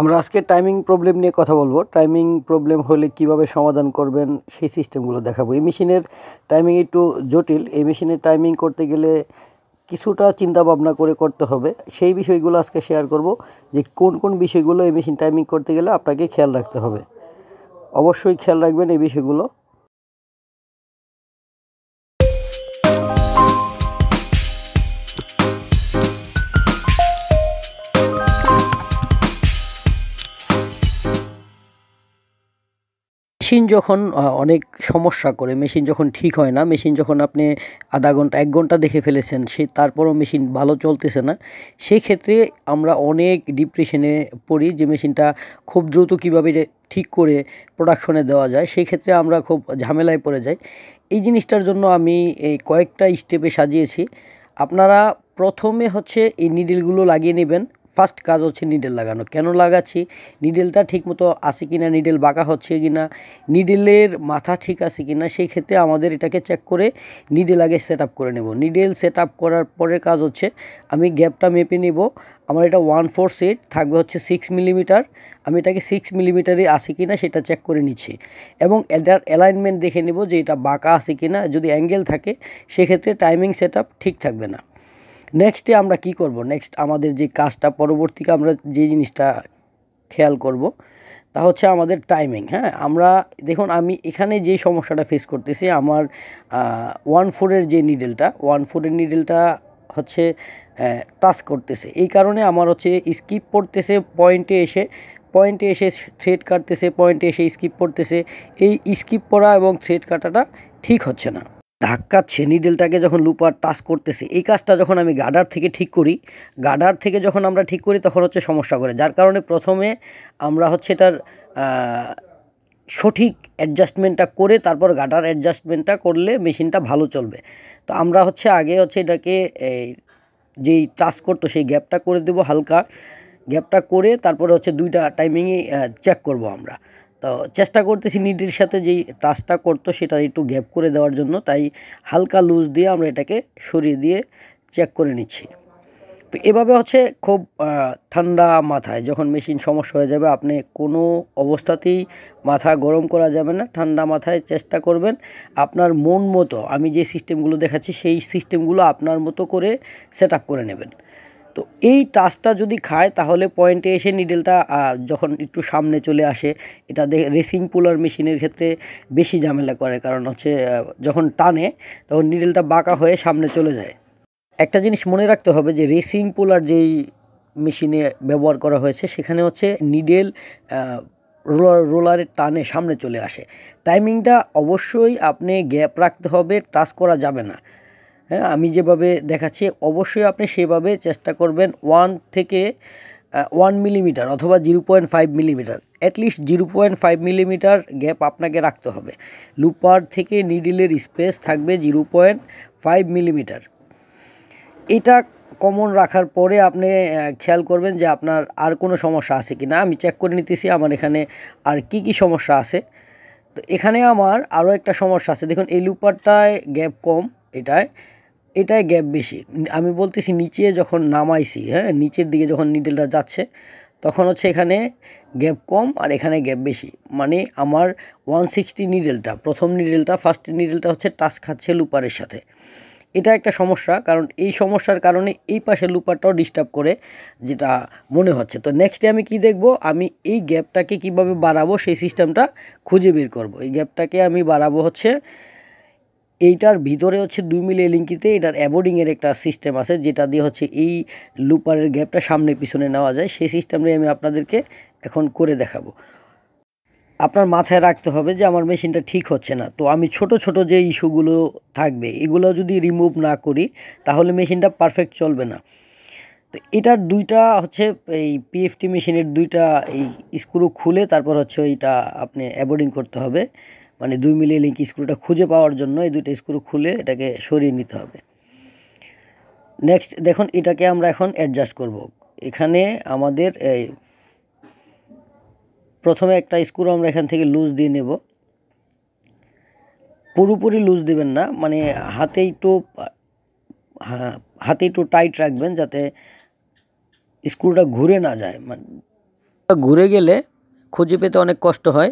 আমরা আজকে timing problem নিয়ে কথা বলবো টাইমিং প্রবলেম হলে কিভাবে সমাধান করবেন সেই সিস্টেমগুলো দেখাবো এই মেশিনের টাইমিং একটু জটিল এই মেশিনের টাইমিং করতে গেলে কিছুটা চিন্তা ভাবনা করে করতে হবে সেই বিষয়গুলো আজকে শেয়ার করব যে কোন কোন বিষয়গুলো এই মেশিন টাইমিং করতে গেলে আপনাকে খেয়াল রাখতে হবে অবশ্যই খেয়াল রাখবেন এই বিষয়গুলো মেশিন যখন অনেক সমস্যা করে মেশিন যখন ঠিক হয় না মেশিন যখন আপনি আধা ঘন্টা এক ঘন্টা দেখে ফেলেছেন সে তারপরও মেশিন ভালো চলতেছে না সেই ক্ষেত্রে আমরা অনেক ডিপ্রেশনে পড়ি যে মেশিনটা খুব দ্রুত কীভাবে ঠিক করে প্রোডাকশনে দেওয়া যায় সেই ক্ষেত্রে আমরা খুব ঝামেলায় পড়ে যাই এই জিনিসটার জন্য আমি এই কয়েকটা স্টেপে সাজিয়েছি আপনারা প্রথমে হচ্ছে এই নিডিলগুলো লাগিয়ে নেবেন ফার্স্ট কাজ হচ্ছে নিডেল লাগানো কেন লাগাচ্ছি নিডেলটা ঠিকমতো আছে কি না নিডেল বাঁকা হচ্ছে কি না নিডেলের মাথা ঠিক আছে কি না সেই ক্ষেত্রে আমাদের এটাকে চেক করে নিডেল আগে সেট করে নেব নিডেল সেট করার পরের কাজ হচ্ছে আমি গ্যাপটা মেপে নেব আমার এটা ওয়ান ফোর সিট থাকবে হচ্ছে সিক্স মিলিমিটার আমি এটাকে সিক্স মিলিমিটারে আছে কি না সেটা চেক করে নিচ্ছি এবং এটার অ্যালাইনমেন্ট দেখে নেব যে এটা বাঁকা আছে কি না যদি অ্যাঙ্গেল থাকে সেক্ষেত্রে টাইমিং সেট ঠিক থাকবে না নেক্সটে আমরা কি করব নেক্সট আমাদের যে কাজটা পরবর্তীকে আমরা যে জিনিসটা খেয়াল করব তা হচ্ছে আমাদের টাইমিং হ্যাঁ আমরা দেখুন আমি এখানে যে সমস্যাটা ফেস করতেছি আমার ওয়ান ফোরের যে নিডেলটা ওয়ান ফোরের নিডেলটা হচ্ছে টাচ করতেছে এই কারণে আমার হচ্ছে স্কিপ পড়তেছে পয়েন্টে এসে পয়েন্টে এসে থ্রেড কাটতেছে পয়েন্টে এসে স্কিপ পড়তেছে এই স্কিপ পড়া এবং থ্রেড কাটাটা ঠিক হচ্ছে না ধাক্কাচ্ছে ডেলটাকে যখন লুপার টাচ করতেছে এই কাজটা যখন আমি গাডার থেকে ঠিক করি গাডার থেকে যখন আমরা ঠিক করি তখন হচ্ছে সমস্যা করে যার কারণে প্রথমে আমরা হচ্ছে এটার সঠিক অ্যাডজাস্টমেন্টটা করে তারপর গাডার অ্যাডজাস্টমেন্টটা করলে মেশিনটা ভালো চলবে তো আমরা হচ্ছে আগে হচ্ছে এটাকে যেই টাচ করতো সেই গ্যাপটা করে দেব হালকা গ্যাপটা করে তারপরে হচ্ছে দুইটা টাইমিংয়ে চেক করব আমরা তো চেষ্টা করতেছি নিডির সাথে যেই টাচটা করতো সেটা একটু গ্যাপ করে দেওয়ার জন্য তাই হালকা লুজ দিয়ে আমরা এটাকে সরিয়ে দিয়ে চেক করে নিচ্ছি তো এভাবে হচ্ছে খুব ঠান্ডা মাথায় যখন মেশিন সমস্যা হয়ে যাবে আপনি কোনো অবস্থাতেই মাথা গরম করা যাবে না ঠান্ডা মাথায় চেষ্টা করবেন আপনার মন মতো আমি যে সিস্টেমগুলো দেখাচ্ছি সেই সিস্টেমগুলো আপনার মতো করে সেট করে নেবেন তো এই টাচটা যদি খায় তাহলে পয়েন্টে এসে নিডেলটা যখন একটু সামনে চলে আসে এটা রেসিং পুলার মেশিনের ক্ষেত্রে বেশি ঝামেলা করে কারণ হচ্ছে যখন টানে তখন নিডেলটা বাঁকা হয়ে সামনে চলে যায় একটা জিনিস মনে রাখতে হবে যে রেসিং পুলার যেই মেশিনে ব্যবহার করা হয়েছে সেখানে হচ্ছে নিডেল রোলার রোলারের টানে সামনে চলে আসে টাইমিংটা অবশ্যই আপনি গ্যাপ রাখতে হবে টাচ করা যাবে না হ্যাঁ আমি যেভাবে দেখাচ্ছি অবশ্যই আপনি সেভাবে চেষ্টা করবেন ওয়ান থেকে ওয়ান মিলিমিটার অথবা zero point five millimetre at least zero point five millimetre gap আপনাকে রাখতে হবে লুপার থেকে নিডিলের স্পেস থাকবে জিরো পয়েন্ট ফাইভ মিলিমিটার এটা কমন রাখার পরে আপনি খেয়াল করবেন যে আপনার আর কোনো সমস্যা আছে কি না আমি চেক করে নিতেছি আমার এখানে আর কি কি সমস্যা আছে তো এখানে আমার আরও একটা সমস্যা আছে দেখুন এই লুপারটায় গ্যাপ কম এটায় এটাই গ্যাপ বেশি আমি বলতেছি নিচে যখন নামাইছি হ্যাঁ নিচের দিকে যখন নিডেলটা যাচ্ছে তখন হচ্ছে এখানে গ্যাপ কম আর এখানে গ্যাপ বেশি মানে আমার ওয়ান সিক্সটি নিডেলটা প্রথম নিডেলটা ফার্স্ট নিডেলটা হচ্ছে টাচ খাচ্ছে লুপারের সাথে এটা একটা সমস্যা কারণ এই সমস্যার কারণে এই পাশে লুপারটাও ডিস্টার্ব করে যেটা মনে হচ্ছে তো নেক্সটে আমি কি দেখব আমি এই গ্যাপটাকে কিভাবে বাড়াবো সেই সিস্টেমটা খুঁজে বের করব এই গ্যাপটাকে আমি বাড়াবো হচ্ছে এইটার ভিতরে হচ্ছে দুই মিলে লিঙ্কিতে এটার অ্যাবোর্ডিংয়ের একটা সিস্টেম আছে যেটা দিয়ে হচ্ছে এই লুপারের গ্যাপটা সামনে পিছনে নেওয়া যায় সেই সিস্টেমটাই আমি আপনাদেরকে এখন করে দেখাবো আপনার মাথায় রাখতে হবে যে আমার মেশিনটা ঠিক হচ্ছে না তো আমি ছোট ছোট যে ইস্যুগুলো থাকবে এগুলো যদি রিমুভ না করি তাহলে মেশিনটা পারফেক্ট চলবে না তো এটার দুইটা হচ্ছে এই পিএফটি মেশিনের দুইটা এই স্ক্রু খুলে তারপর হচ্ছে এইটা আপনি অ্যাবোর্ডিং করতে হবে মানে দুই মিলিয়ে লিঙ্ক স্ক্রুটা খুঁজে পাওয়ার জন্য এই দুইটা স্ক্রু খুলে এটাকে সরিয়ে নিতে হবে নেক্সট দেখুন এটাকে আমরা এখন অ্যাডজাস্ট করব। এখানে আমাদের এই প্রথমে একটা স্ক্রু আমরা এখান থেকে লুজ দিয়ে নেব পুরোপুরি লুজ দিবেন না মানে হ্যাঁ, হাতে একটু হাতে একটু টাইট রাখবেন যাতে স্ক্রুটা ঘুরে না যায় মানে ঘুরে গেলে খুঁজে পেতে অনেক কষ্ট হয়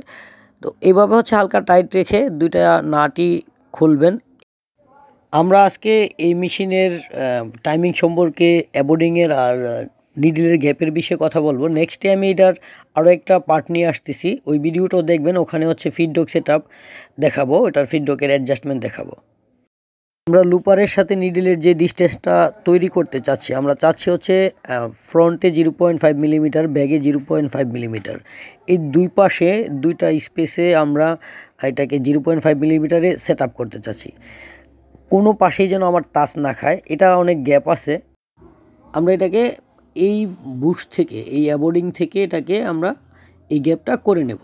তো এইভাবে হচ্ছে হালকা টাইট রেখে দুইটা নাটই খুলবেন আমরা আজকে এই মেশিনের টাইমিং সম্পর্কে অ্যাবোর্ডিংয়ের আর নিডিলের গ্যাপের বিষয়ে কথা বলবো নেক্সট টাইম আমি এটার আরও একটা পার্ট নিয়ে আসতেছি ওই ভিডিওটাও দেখবেন ওখানে হচ্ছে ফিডডক সেট দেখাবো এটার ফিডডকের অ্যাডজাস্টমেন্ট দেখাবো আমরা লুপারের সাথে নিডিলের যে ডিস্টেন্সটা তৈরি করতে চাচ্ছি আমরা চাচ্ছি হচ্ছে ফ্রন্টে জিরো পয়েন্ট ফাইভ মিলিমিটার ব্যাগে জিরো পয়েন্ট ফাইভ মিলিমিটার এই দুই পাশে দুইটা স্পেসে আমরা এটাকে জিরো পয়েন্ট ফাইভ মিলিমিটারে সেট আপ করতে চাচ্ছি কোনো পাশেই যেন আমার টাচ না খায় এটা অনেক গ্যাপ আছে আমরা এটাকে এই বুশ থেকে এই অ্যাবোর্ডিং থেকে এটাকে আমরা এই গ্যাপটা করে নেব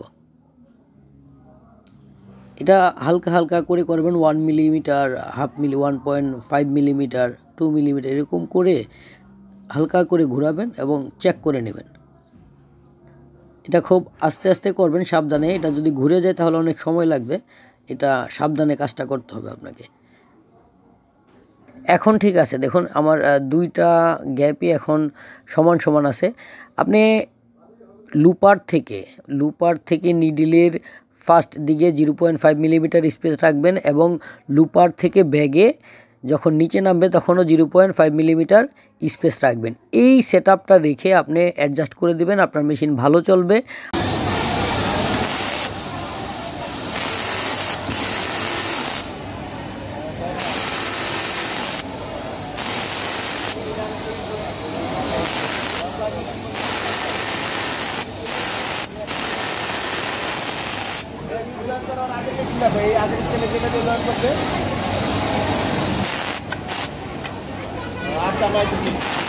এটা হালকা হালকা করে করবেন one millimetre half milli one point five millimetre two millimetre এরকম করে হালকা করে ঘোরাবেন এবং চেক করে নেবেন এটা খুব আস্তে আস্তে করবেন সাবধানে এটা যদি ঘুরে যায় তাহলে অনেক সময় লাগবে এটা সাবধানে কাজটা করতে হবে আপনাকে এখন ঠিক আছে দেখুন আমার দুইটা গ্যাপই এখন সমান সমান আছে আপনি লুপার থেকে লুপার থেকে নিডিলের ফার্স্ট দিকে zero point five millimetre space রাখবেন এবং লুপার থেকে ব্যাগে যখন নিচে নামবে তখনও zero point five millimetre space রাখবেন এই সেট রেখে আপনি অ্যাডজাস্ট করে দেবেন আপনার মেশিন ভালো চলবে você? Abre mais de 5.